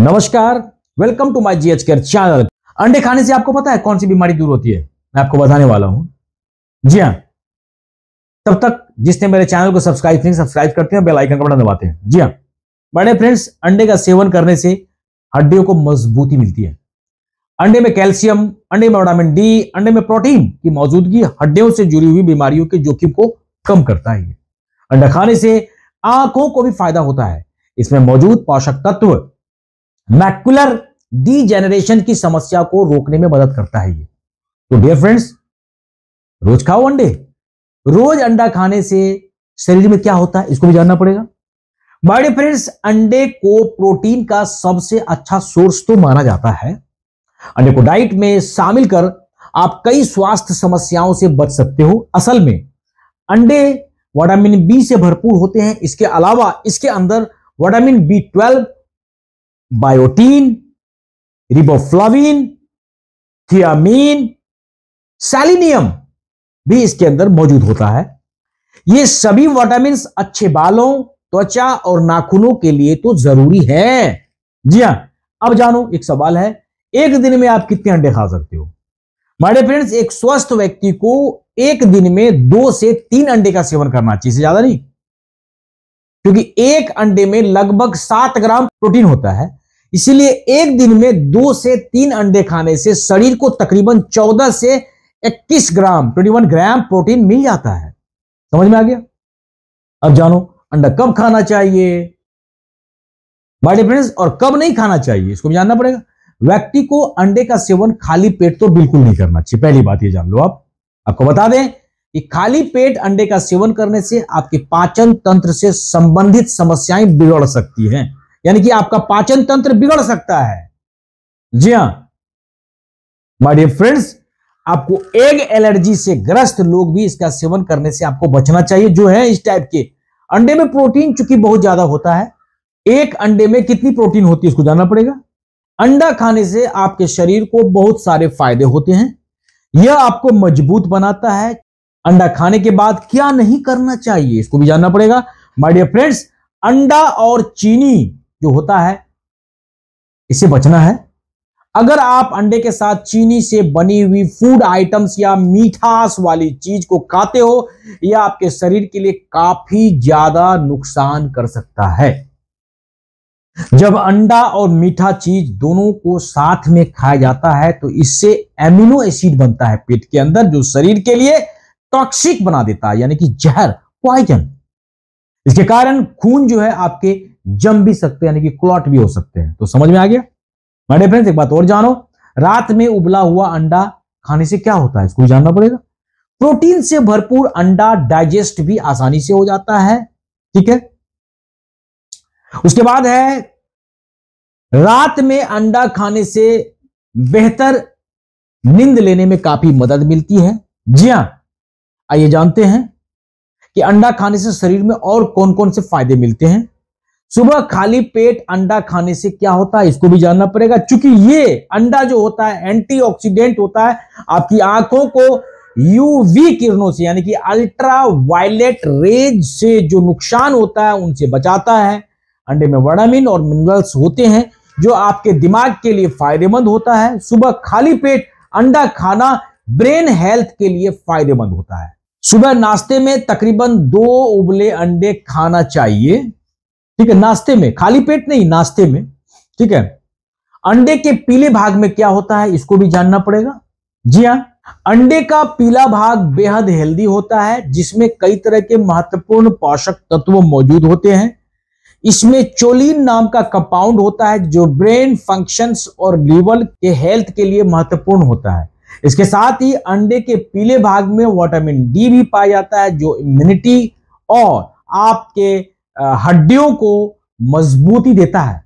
नमस्कार welcome to my GH care channel अंडे खाने से आपको पता है कौन सी बीमारी दूर होती है मैं आपको बताने वाला हूं जी हाँ तब तक जिसने मेरे चैनल को सब्सक्राइब नहीं सब्सक्राइब करते हैं बेल आइकन का बटन दबाते हैं जी हाँ बड़े फ्रेंड्स अंडे का सेवन करने से हड्डियों को मजबूती मिलती है अंडे में कैल्शियम अंडे में विटामिन डी अंडे में प्रोटीन की मौजूदगी हड्डियों से जुड़ी हुई बीमारियों के जोखिम को कम करता है अंडा खाने से आंखों को भी फायदा होता है इसमें मौजूद पोषक तत्व मैकुलर जेनरेशन की समस्या को रोकने में मदद करता है ये तो डियर फ्रेंड्स रोज खाओ अंडे रोज अंडा खाने से शरीर में क्या होता है इसको भी जानना पड़ेगा बड़े फ्रेंड्स अंडे को प्रोटीन का सबसे अच्छा सोर्स तो माना जाता है अंडे को डाइट में शामिल कर आप कई स्वास्थ्य समस्याओं से बच सकते हो असल में अंडे विटामिन बी से भरपूर होते हैं इसके अलावा इसके अंदर vitamin B twelve biotin riboflavin thiamine selenium भी इसके अंदर मौजूद होता है ये सभी विटामिन अच्छे बालों त्वचा और नाखूनों के लिए तो जरूरी है जी हाँ अब जानो एक सवाल है एक दिन में आप कितने अंडे खा सकते हो मारे फ्रेंड्स एक स्वस्थ व्यक्ति को एक दिन में दो से तीन अंडे का सेवन करना चाहिए ज्यादा नहीं क्योंकि एक अंडे में लगभग सात ग्राम प्रोटीन होता है इसीलिए एक दिन में दो से तीन अंडे खाने से शरीर को तकरीबन चौदह से इक्कीस gram twenty one gram protein मिल जाता है समझ में आ गया अब जानो अंडा कब खाना चाहिए बाय डिफरेंस और कब नहीं खाना चाहिए इसको भी जानना पड़ेगा व्यक्ति को अंडे का सेवन खाली पेट तो बिल्कुल नहीं करना चाहिए पहली बात ये जान लो आप आपको बता दें कि खाली पेट अंडे का सेवन करने से आपके पाचन तंत्र से संबंधित समस्याएं बिगड़ सकती हैं यानी कि आपका पाचन तंत्र बिगड़ सकता है जी हां माय डियर फ्रेंड्स आपको एग एलर्जी से ग्रस्त लोग भी इसका सेवन करने से आपको बचना चाहिए जो है इस टाइप के अंडे में प्रोटीन चूंकि बहुत ज्यादा होता है एक अंडे में कितनी प्रोटीन होती है इसको जानना पड़ेगा अंडा खाने से आपके शरीर को बहुत सारे फायदे होते हैं यह आपको मजबूत बनाता है अंडा खाने के बाद क्या नहीं करना चाहिए इसको भी जानना पड़ेगा माय डियर फ्रेंड्स अंडा और चीनी जो होता है इससे बचना है अगर आप अंडे के साथ चीनी से बनी हुई फूड आइटम्स या मीठास वाली चीज को खाते हो यह आपके शरीर के लिए काफी ज्यादा नुकसान कर सकता है जब अंडा और मीठा चीज दोनों को साथ में खाया जाता है तो इससे एमिनो एसिड बनता है पेट के अंदर जो शरीर के लिए टॉक्सिक बना देता है यानी कि जहर पॉइजन इसके कारण खून जो है आपके जम भी सकते हैं यानी कि क्लॉट भी हो सकते हैं तो समझ में आ गया माय फ्रेंड्स एक बात और जानो रात में उबला हुआ अंडा खाने से क्या होता है इसको जानना पड़ेगा प्रोटीन से भरपूर अंडा डाइजेस्ट भी आसानी से हो जाता है ठीक है उसके बाद है रात में अंडा खाने से बेहतर नींद लेने में काफी मदद मिलती है जी हां आइए जानते हैं कि अंडा खाने से शरीर में और कौन कौन से फायदे मिलते हैं सुबह खाली पेट अंडा खाने से क्या होता है इसको भी जानना पड़ेगा क्योंकि ये अंडा जो होता है एंटीऑक्सीडेंट होता है आपकी आंखों को यूवी किरणों से यानी कि अल्ट्रा वायलेट रेज से जो नुकसान होता है उनसे बचाता है अंडे में वाडामिन और मिनरल्स होते हैं जो आपके दिमाग के लिए फायदेमंद होता है सुबह खाली पेट अंडा खाना ब्रेन हेल्थ के लिए फायदेमंद होता है सुबह नाश्ते में तकरीबन दो उबले अंडे खाना चाहिए ठीक है नाश्ते में खाली पेट नहीं नाश्ते में ठीक है अंडे के पीले भाग में क्या होता है इसको भी जानना पड़ेगा जी हाँ अंडे का पीला भाग बेहद हेल्दी होता है जिसमें कई तरह के महत्वपूर्ण पोषक तत्व मौजूद होते हैं इसमें चोलिन नाम का कंपाउंड होता है जो ब्रेन फंक्शंस और लीवर के हेल्थ के लिए महत्वपूर्ण होता है इसके साथ ही अंडे के पीले भाग में वाइटामिन डी भी पाया जाता है जो इम्यूनिटी और आपके हड्डियों को मजबूती देता है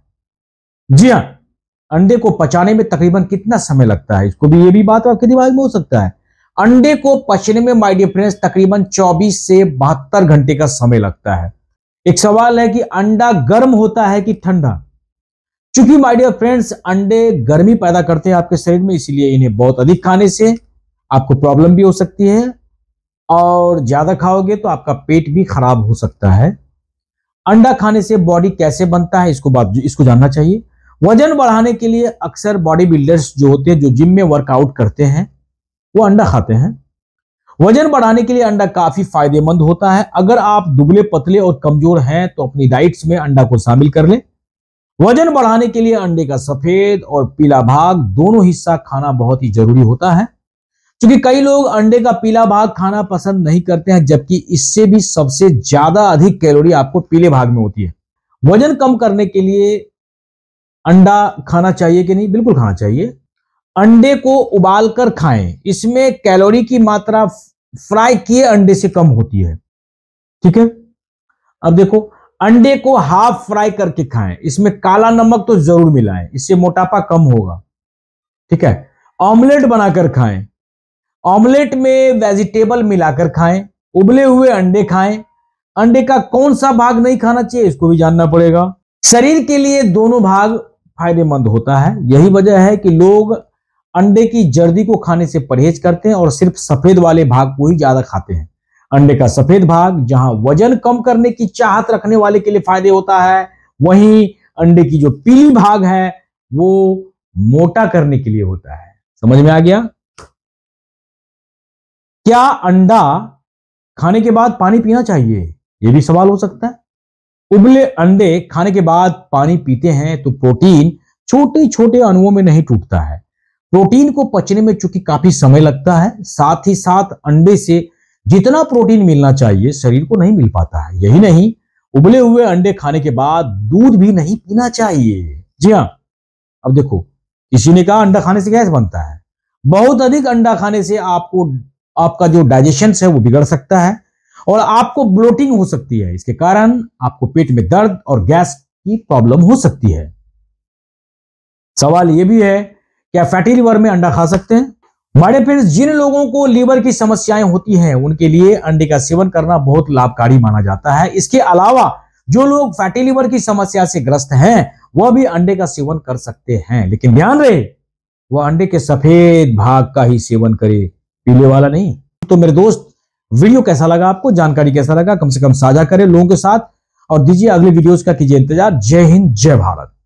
जी हाँ अंडे को पचाने में तकरीबन कितना समय लगता है इसको भी ये भी बात आपके दिमाग में हो सकता है अंडे को पचने में माई फ्रेंड्स तकरीबन 24 से बहत्तर घंटे का समय लगता है एक सवाल है कि अंडा गर्म होता है कि ठंडा चूंकि माय डियर फ्रेंड्स अंडे गर्मी पैदा करते हैं आपके शरीर में इसलिए इन्हें बहुत अधिक खाने से आपको प्रॉब्लम भी हो सकती है और ज्यादा खाओगे तो आपका पेट भी खराब हो सकता है अंडा खाने से बॉडी कैसे बनता है इसको बात इसको जानना चाहिए वजन बढ़ाने के लिए अक्सर बॉडी बिल्डर्स जो होते हैं जो जिम में वर्कआउट करते हैं वो अंडा खाते हैं वजन बढ़ाने के लिए अंडा काफी फायदेमंद होता है अगर आप दुबले पतले और कमजोर हैं तो अपनी डाइट्स में अंडा को शामिल कर लें वजन बढ़ाने के लिए अंडे का सफेद और पीला भाग दोनों हिस्सा खाना बहुत ही जरूरी होता है क्योंकि कई लोग अंडे का पीला भाग खाना पसंद नहीं करते हैं जबकि इससे भी सबसे ज्यादा अधिक कैलोरी आपको पीले भाग में होती है वजन कम करने के लिए अंडा खाना चाहिए कि नहीं बिल्कुल खाना चाहिए अंडे को उबालकर खाएं इसमें कैलोरी की मात्रा फ्राई किए अंडे से कम होती है ठीक है अब देखो अंडे को हाफ फ्राई करके खाएं इसमें काला नमक तो जरूर मिलाएं इससे मोटापा कम होगा ठीक है ऑमलेट बनाकर खाएं ऑमलेट में वेजिटेबल मिलाकर खाएं उबले हुए अंडे खाएं अंडे का कौन सा भाग नहीं खाना चाहिए इसको भी जानना पड़ेगा शरीर के लिए दोनों भाग फायदेमंद होता है यही वजह है कि लोग अंडे की जर्दी को खाने से परहेज करते हैं और सिर्फ सफेद वाले भाग को ही ज्यादा खाते हैं अंडे का सफेद भाग जहां वजन कम करने की चाहत रखने वाले के लिए फायदे होता है वहीं अंडे की जो पीली भाग है वो मोटा करने के लिए होता है समझ में आ गया क्या अंडा खाने के बाद पानी पीना चाहिए ये भी सवाल हो सकता है उबले अंडे खाने के बाद पानी पीते हैं तो प्रोटीन छोटे छोटे अणुओं में नहीं टूटता है प्रोटीन को पचने में चूंकि काफी समय लगता है साथ ही साथ अंडे से जितना प्रोटीन मिलना चाहिए शरीर को नहीं मिल पाता है यही नहीं उबले हुए अंडे खाने के बाद दूध भी नहीं पीना चाहिए जी हाँ अब देखो किसी ने कहा अंडा खाने से गैस बनता है बहुत अधिक अंडा खाने से आपको आपका जो डाइजेशन है वो बिगड़ सकता है और आपको ब्लोटिंग हो सकती है इसके कारण आपको पेट में दर्द और गैस की प्रॉब्लम हो सकती है सवाल यह भी है क्या फैटी लिवर में अंडा खा सकते हैं हमारे फ्रेंड्स जिन लोगों को लीवर की समस्याएं होती हैं उनके लिए अंडे का सेवन करना बहुत लाभकारी माना जाता है इसके अलावा जो लोग फैटी लिवर की समस्या से ग्रस्त हैं वह भी अंडे का सेवन कर सकते हैं लेकिन ध्यान रहे वह अंडे के सफेद भाग का ही सेवन करे पीले वाला नहीं तो मेरे दोस्त वीडियो कैसा लगा आपको जानकारी कैसा लगा कम से कम साझा करें लोगों के साथ और दीजिए अगले वीडियोस का कीजिए इंतजार जय हिंद जय भारत